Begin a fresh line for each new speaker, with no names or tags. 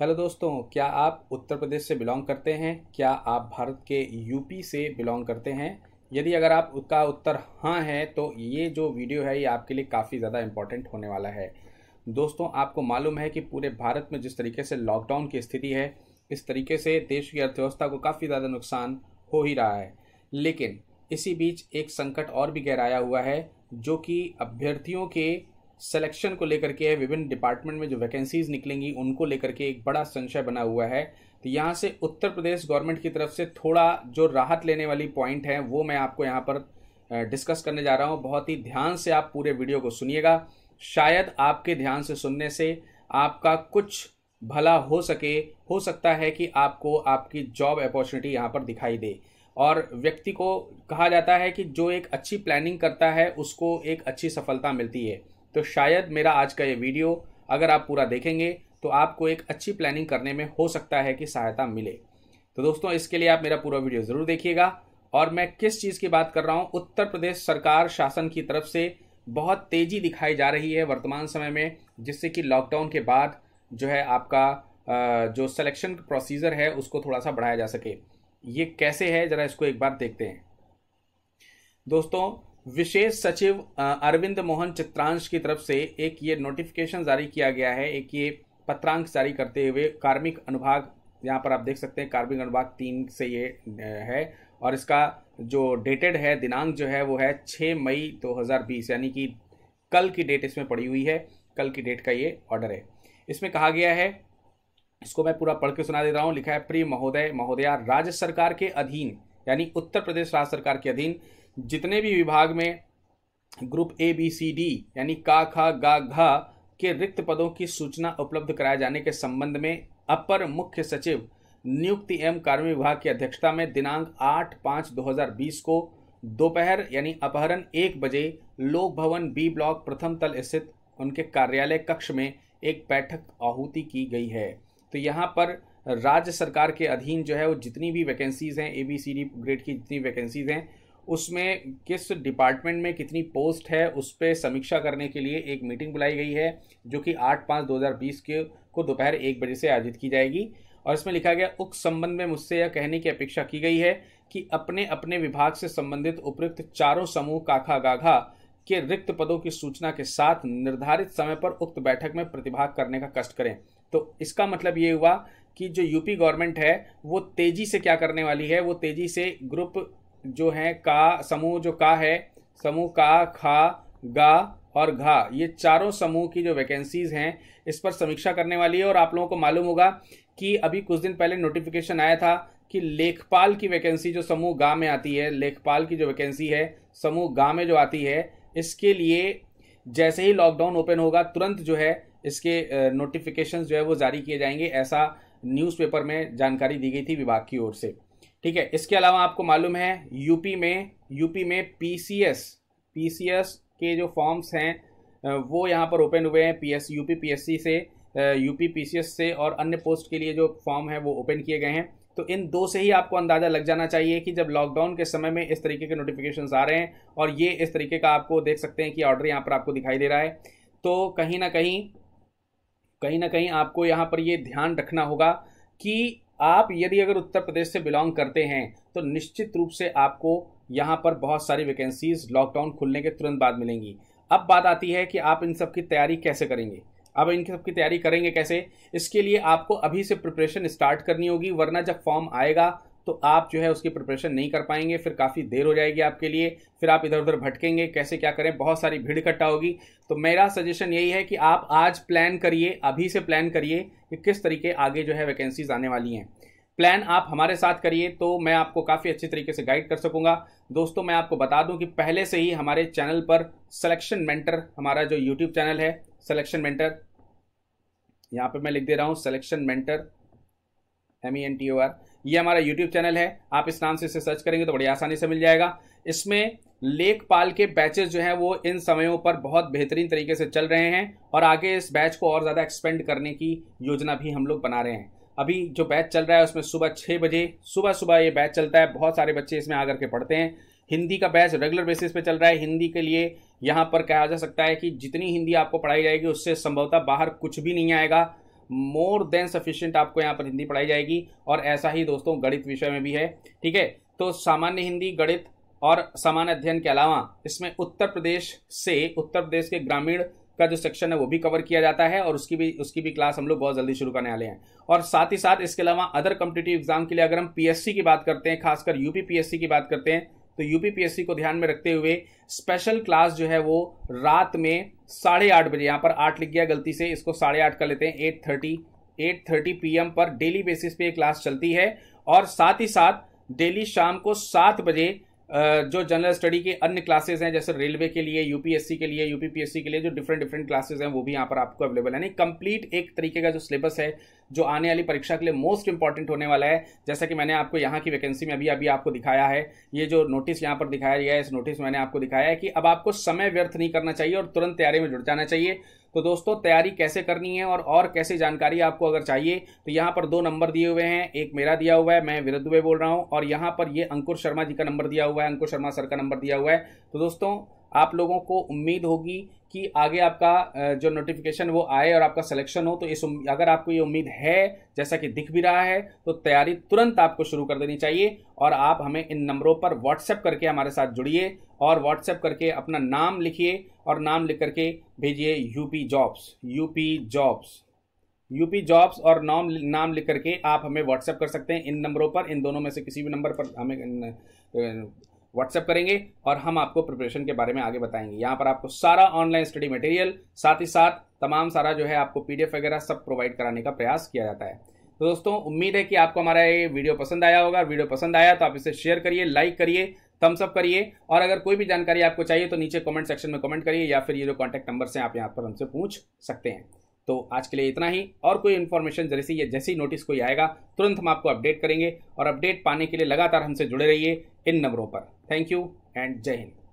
hello दोस्तों क्या आप उत्तर प्रदेश से बिलोंग करते हैं क्या आप भारत के यूपी से बिलोंग करते हैं यदि अगर आप उसका उत्तर हाँ है तो ये जो वीडियो है ये आपके लिए काफ़ी ज़्यादा इम्पॉर्टेंट होने वाला है दोस्तों आपको मालूम है कि पूरे भारत में जिस तरीके से लॉकडाउन की स्थिति है इस तरीके से देश की अर्थव्यवस्था को काफ़ी ज़्यादा नुकसान हो ही रहा है लेकिन इसी बीच एक संकट और भी गहराया हुआ है जो कि अभ्यर्थियों के सिलेक्शन को लेकर के विभिन्न डिपार्टमेंट में जो वैकेंसीज निकलेंगी उनको लेकर के एक बड़ा संशय बना हुआ है तो यहाँ से उत्तर प्रदेश गवर्नमेंट की तरफ से थोड़ा जो राहत लेने वाली पॉइंट है वो मैं आपको यहाँ पर डिस्कस करने जा रहा हूँ बहुत ही ध्यान से आप पूरे वीडियो को सुनिएगा शायद आपके ध्यान से सुनने से आपका कुछ भला हो सके हो सकता है कि आपको आपकी जॉब अपॉर्चुनिटी यहाँ पर दिखाई दे और व्यक्ति को कहा जाता है कि जो एक अच्छी प्लानिंग करता है उसको एक अच्छी सफलता मिलती है तो शायद मेरा आज का ये वीडियो अगर आप पूरा देखेंगे तो आपको एक अच्छी प्लानिंग करने में हो सकता है कि सहायता मिले तो दोस्तों इसके लिए आप मेरा पूरा वीडियो ज़रूर देखिएगा और मैं किस चीज़ की बात कर रहा हूँ उत्तर प्रदेश सरकार शासन की तरफ से बहुत तेज़ी दिखाई जा रही है वर्तमान समय में जिससे कि लॉकडाउन के बाद जो है आपका जो सिलेक्शन प्रोसीजर है उसको थोड़ा सा बढ़ाया जा सके ये कैसे है ज़रा इसको एक बार देखते हैं दोस्तों विशेष सचिव अरविंद मोहन चित्रांश की तरफ से एक ये नोटिफिकेशन जारी किया गया है एक ये पत्रांक जारी करते हुए कार्मिक अनुभाग यहाँ पर आप देख सकते हैं कार्मिक अनुभाग तीन से ये है और इसका जो डेटेड है दिनांक जो है वो है छः मई 2020 यानी कि कल की डेट इसमें पड़ी हुई है कल की डेट का ये ऑर्डर है इसमें कहा गया है इसको मैं पूरा पढ़ के सुना दे रहा हूँ लिखा है प्रिय महोदय महोदया राज्य सरकार के अधीन यानी उत्तर प्रदेश राज्य सरकार के अधीन जितने भी विभाग में group A B C D यानी का खा गा घा के रिक्त पदों की सूचना उपलब्ध कराए जाने के संबंध में अपर मुख्य सचिव नियुक्ति एवं कार्मिक विभाग की अध्यक्षता में दिनांक आठ पाँच दो हजार बीस को दोपहर यानी अपहरण एक बजे लोक भवन बी ब्लॉक प्रथम तल स्थित उनके कार्यालय कक्ष में एक बैठक आहूति की गई है तो यहाँ पर राज्य सरकार के अधीन जो है वो जितनी भी वैकेंसीज़ हैं A B C D grade की जितनी वैकेंसीज़ हैं उसमें किस डिपार्टमेंट में कितनी पोस्ट है उस पर समीक्षा करने के लिए एक मीटिंग बुलाई गई है जो कि आठ पाँच दो हज़ार बीस के को दोपहर एक बजे से आयोजित की जाएगी और इसमें लिखा गया उक्त संबंध में मुझसे यह कहने की अपेक्षा की गई है कि अपने अपने विभाग से संबंधित उपयुक्त चारों समूह काखा गाघा के रिक्त पदों की सूचना के साथ निर्धारित समय पर उक्त बैठक में प्रतिभाग करने का कष्ट करें तो इसका मतलब ये हुआ कि जो यूपी गवर्नमेंट है वो तेज़ी से क्या करने वाली है वो तेज़ी से ग्रुप जो हैं का समूह जो का है समूह का खा गा और घा ये चारों समूह की जो वैकेंसीज हैं इस पर समीक्षा करने वाली है और आप लोगों को मालूम होगा कि अभी कुछ दिन पहले नोटिफिकेशन आया था कि लेखपाल की वैकेंसी जो समूह गा में आती है लेखपाल की जो वैकेंसी है समूह गा में जो आती है इसके लिए जैसे ही लॉकडाउन ओपन होगा तुरंत जो है इसके नोटिफिकेशन जो है वो जारी किए जाएंगे ऐसा न्यूज़पेपर में जानकारी दी गई थी विभाग की ओर से ठीक है इसके अलावा आपको मालूम है यूपी में यूपी में पीसीएस पीसीएस के जो फॉर्म्स हैं वो यहाँ पर ओपन हुए हैं पीएस यूपी पीएससी से यूपी पीसीएस से और अन्य पोस्ट के लिए जो फॉर्म है वो ओपन किए गए हैं तो इन दो से ही आपको अंदाज़ा लग जाना चाहिए कि जब लॉकडाउन के समय में इस तरीके के नोटिफिकेशन आ रहे हैं और ये इस तरीके का आपको देख सकते हैं कि ऑर्डर यहाँ पर आपको दिखाई दे रहा है तो कहीं ना कहीं कहीं ना कहीं आपको यहाँ पर ये ध्यान रखना होगा कि आप यदि अगर उत्तर प्रदेश से बिलोंग करते हैं तो निश्चित रूप से आपको यहाँ पर बहुत सारी वैकेंसीज लॉकडाउन खुलने के तुरंत बाद मिलेंगी अब बात आती है कि आप इन सब की तैयारी कैसे करेंगे अब इन सब की तैयारी करेंगे कैसे इसके लिए आपको अभी से प्रिपरेशन स्टार्ट करनी होगी वरना जब फॉर्म आएगा तो आप जो है उसकी प्रिपरेशन नहीं कर पाएंगे फिर काफ़ी देर हो जाएगी आपके लिए फिर आप इधर उधर भटकेंगे कैसे क्या करें बहुत सारी भीड़ इकट्ठा होगी तो मेरा सजेशन यही है कि आप आज प्लान करिए अभी से प्लान करिए कि किस तरीके आगे जो है वैकेंसीज आने वाली हैं प्लान आप हमारे साथ करिए तो मैं आपको काफ़ी अच्छे तरीके से गाइड कर सकूंगा दोस्तों मैं आपको बता दूं कि पहले से ही हमारे चैनल पर सिलेक्शन मेंटर हमारा जो यूट्यूब चैनल है सिलेक्शन मेंटर यहाँ पे मैं लिख दे रहा हूँ selection mentor M E N T O R ये हमारा यूट्यूब चैनल है आप इस नाम से इसे सर्च करेंगे तो बड़ी आसानी से मिल जाएगा इसमें लेखपाल के बैचेज जो हैं वो इन समयों पर बहुत बेहतरीन तरीके से चल रहे हैं और आगे इस बैच को और ज़्यादा एक्सपेंड करने की योजना भी हम लोग बना रहे हैं अभी जो बैच चल रहा है उसमें सुबह छः बजे सुबह सुबह ये बैच चलता है बहुत सारे बच्चे इसमें आकर के पढ़ते हैं हिंदी का बैच रेगुलर बेसिस पे चल रहा है हिंदी के लिए यहाँ पर कहा जा सकता है कि जितनी हिंदी आपको पढ़ाई जाएगी उससे संभवतः बाहर कुछ भी नहीं आएगा मोर देन सफिशियंट आपको यहाँ पर हिंदी पढ़ाई जाएगी और ऐसा ही दोस्तों गणित विषय में भी है ठीक है तो सामान्य हिंदी गणित और सामान्य अध्ययन के अलावा इसमें उत्तर प्रदेश से उत्तर प्रदेश के ग्रामीण का जो सेक्शन है वो भी कवर किया जाता है और उसकी भी उसकी भी क्लास हम लोग बहुत जल्दी शुरू करने वाले हैं और साथ ही साथ इसके अलावा अदर कम्पिटेटिव एग्जाम के लिए अगर हम पीएससी की बात करते हैं खासकर यूपी पीएससी की बात करते हैं तो यूपीपीएससी को ध्यान में रखते हुए स्पेशल क्लास जो है वो रात में साढ़े आठ बजे यहाँ पर आठ लिख गया गलती से इसको साढ़े आठ कर लेते हैं eight thirty eight thirty P पर डेली बेसिस पे क्लास चलती है और साथ ही साथ डेली शाम को सात बजे जो जनरल स्टडी के अन्य क्लासेस हैं जैसे रेलवे के लिए यूपीएससी के लिए यूपीपीएससी के लिए जो डिफरेंट डिफरेंट क्लासेस हैं वो भी यहाँ पर आपको अवेलेबल है यानी कंप्लीट एक तरीके का जो सिलेबस है जो आने वाली परीक्षा के लिए मोस्ट इंपॉर्टेंट होने वाला है जैसा कि मैंने आपको यहाँ की वैकेंसी में अभी अभी आपको दिखाया है ये जो नोटिस यहाँ पर दिखाया गया है इस नोटिस मैंने आपको दिखाया है कि अब आपको समय व्यर्थ नहीं करना चाहिए और तुरंत तैयारी में जुड़ जाना चाहिए तो दोस्तों तैयारी कैसे करनी है और और कैसे जानकारी आपको अगर चाहिए तो यहाँ पर दो नंबर दिए हुए हैं एक मेरा दिया हुआ है मैं विरुद्ध दुबे बोल रहा हूँ और यहाँ पर ये अंकुर शर्मा जी का नंबर दिया हुआ है अंकुर शर्मा सर का नंबर दिया हुआ है तो दोस्तों आप लोगों को उम्मीद होगी कि आगे आपका जो नोटिफिकेशन वो आए और आपका सिलेक्शन हो तो इस अगर आपको ये उम्मीद है जैसा कि दिख भी रहा है तो तैयारी तुरंत आपको शुरू कर देनी चाहिए और आप हमें इन नंबरों पर व्हाट्सएप करके हमारे साथ जुड़िए और व्हाट्सएप करके अपना नाम लिखिए और नाम लिख करके भेजिए UP jobs UP jobs UP jobs और नाम नाम लिख करके आप हमें व्हाट्सएप कर सकते हैं इन नंबरों पर इन दोनों में से किसी भी नंबर पर हमें व्हाट्सएप करेंगे और हम आपको प्रिपरेशन के बारे में आगे बताएंगे यहाँ पर आपको सारा ऑनलाइन स्टडी मटेरियल साथ ही साथ तमाम सारा जो है आपको पीडीएफ वगैरह सब प्रोवाइड कराने का प्रयास किया जाता है तो दोस्तों उम्मीद है कि आपको हमारा ये वीडियो पसंद आया होगा वीडियो पसंद आया तो आप इसे शेयर करिए लाइक करिए थम्सअप करिए और अगर कोई भी जानकारी आपको चाहिए तो नीचे कमेंट सेक्शन में कमेंट करिए या फिर ये जो कॉन्टैक्ट नंबर से आप यहाँ पर हमसे पूछ सकते हैं तो आज के लिए इतना ही और कोई इन्फॉर्मेशन जैसे या जैसी नोटिस कोई आएगा तुरंत हम आपको अपडेट करेंगे और अपडेट पाने के लिए लगातार हमसे जुड़े रहिए इन नंबरों पर थैंक यू एंड जय हिंद